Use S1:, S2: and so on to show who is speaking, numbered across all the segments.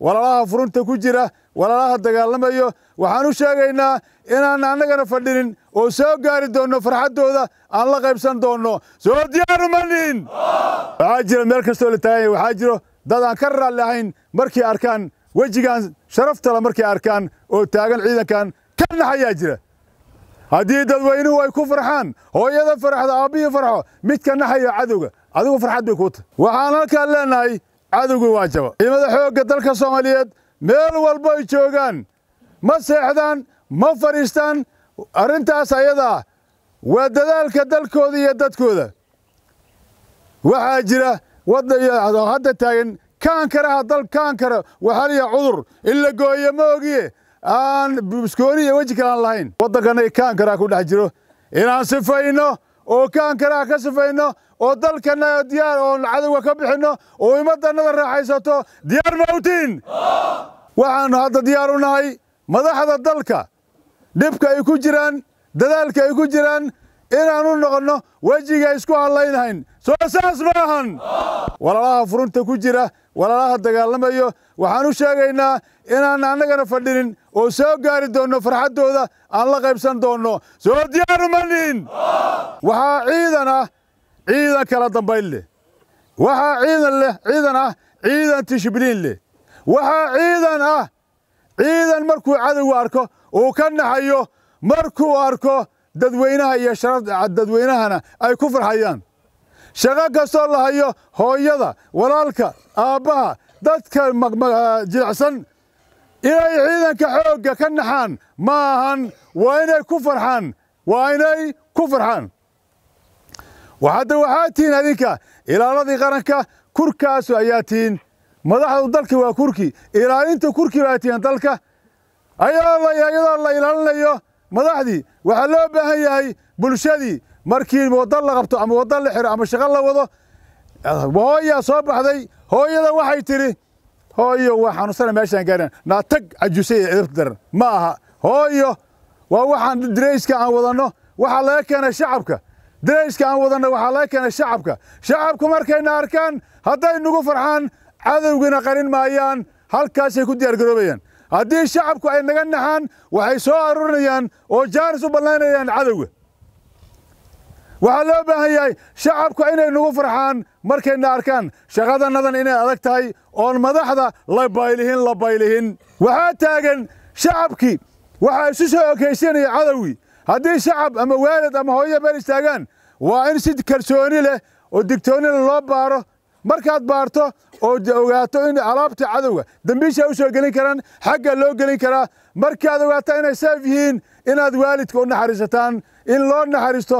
S1: walaalaha furunta ku jira walaalaha dagaalamayo waxaan u sheegaynaa inaan annagana fadhinin oo soo gaari doonno farxaddooda aan la qaybsan doonno soo diyaarumanin waxaa jira meel kastoo la taaganya waxaa jiro dad aan ka raalli ahayn markay arkaan wejigan sharaftala markay arkaan oo taagan ciidankan ka naxayaa jira haddii dadweynuhu ay ku farxaan hooyada faraxda aabbihii farxo mid ka naxayo cadowga adigu farxad bay kuu tahy waxaan halkaa leenahay cadowgu waa jabo ciidamada xoogga dalka soomaaliyeed meel walbo ay joogaan ma seexdaan ma fadhiistaan arrintaas ayadaa waa dadaalka dalkooda iyo dadkooda waxaa jira wadda hadda taagan kaankaraha dal kaankara waxaa layaha cudur in la gooyo ma ogiye aan buskooni iyo weji kalaan lahayn waddankan ay kaankaraha ku dhex jiro inaan sifayno oo kaankanaha ka sifayno oo dalkana diyaar oon cadowga ka bixino oo ummaddanada raaxaysato diyaar mawtiin waxaannu hadda diyaar u nahay madaxda dalka dhibka ay ku jiraan dadaalka ay ku jiraan inaanu noqonno wejiga isku hadlaynhayn soo saas maahan walaalaha furunta ku jira walaalaha dagaalamayo waxaan u sheegaynaa inaan annagana fadhinin oo soo gaari doonno farxaddooda aan la qaybsan doonno soo diyaaruma nihin waxaa ciidan ah ciidan kala dambayn leh waxaa ciidan leh ciidan ah ciidan tishbliin leh waxaa ciidan ah ciidan markuu cadowgu arko uu ka naxayo markuu arko dadweynaha iyo ah, dadweynahana ay ku farxayaan shaqo kastoo la hayo hooyada walaalka aabbaha dadka ah, jilicsan inay ciidanka xoogga ka naxaan ma ahan waa inay ku farxaan waa inay ku farxaan hadda waxaa tihiin adinka ilaaladii qaranka kurkaasu ayaa tihiin madaxdu dalka waa kurki ilaalinta kurki baa tihiin dalka ayadoo la ilaalinayo madaxdii waxaa loo baahan yahay bulshadii markii waddo la qabto ama waddo la xiro ama shaqo la wado hooyaa soo baxday hooyada waxay tidhi hooyo waa xanuunsana meeshaan gaaraan naa tag cajuusay ee cedurta daran ma aha hooyo waa waxaan darayska aan wadanno waxaa laga keenay shacabka darayska aan wadanno waxaa laga keenay shacabka shacabku markayna arkaan hadday nagu farxaan cadowgina qarin maayaan halkaasay ku diyaargaroobayaan haddii shacabku ay naga naxaan waxay soo arurinayaan oo jaanis u ballaynayaan cadowga waxaa loo baahan yahay shacabku inay nagu farxaan markayna arkaan shaqadannadan inay adag tahay oon madaxda la baylihin la baylihin waxaa taagan shacabkii waxaa isu soo okaysanaya cadowgii haddii shacab ama waalid ama hooyo meel istaagaan waa in si kalsooni leh oo digtooni loo baaro markaad baarto oo ogaato in alaabta cadowga dembiisha u soo gelin karaan xagga loo gelin karaa markaad ogaata inay seef yihiin inaad waalidka u naxariisataan in loo naxariisto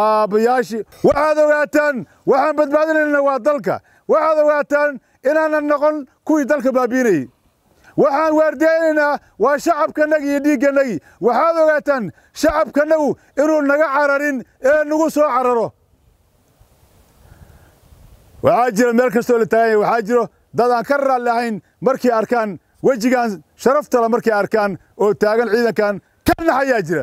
S1: aabbayaashii waxaad ogaataan waxaan badbaadinayna waa dalka waxaad ogaataan inaanan noqon kuwii dalka baabiinayay waxaan waardiyaynaynaa waa shacabkanagi iyo dhiigganagii waxaad ogaataan shacabkanagu inuu naga cararin ee nagu soo cararo waxaa jira meel kastoo la taaganya waxaa jiro dad aan ka raalli ahayn markay arkaan wejigan sharaftala markay arkaan oo taagan ciidankan ka naxayaa jira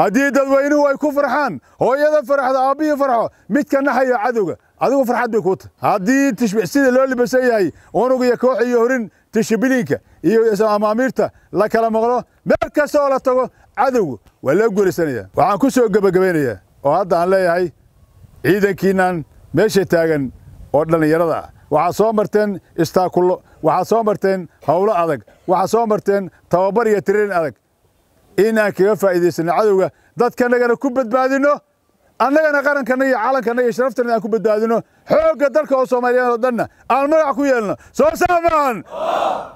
S1: haddii dadweynuhu ay ku farxaan hooyada farxdo aabbihii farxo mid ka naxayo cadowga adigu farxad bay kuu tahay haddii tishbi sida loo libasan yahay unug iyo koox iyo horin tishbiliinka iyo amaamiirta la kala maqlo meel kasta oo la tago cadowgu waa loo guulaysanaya waxaan ku soo gebagabaynayaa oo hadda aan leeyahay ciidankiinnaan meesha taagan oo dhallinyarada ah waxaa soo marteen istaakullo waxaa soo marteen howlo adag waxaa soo marteen tababar iyo tirarin adag in aan kaga faa'iidaysanno cadowga dadkanagana ku badbaadinno annagana qarankanna iyo caalankana iyo sharaftana aan ku badbaadinno xoogga dalka oo soomaaliyeed oo dhanna aan magac ku yeelno soo saamaahan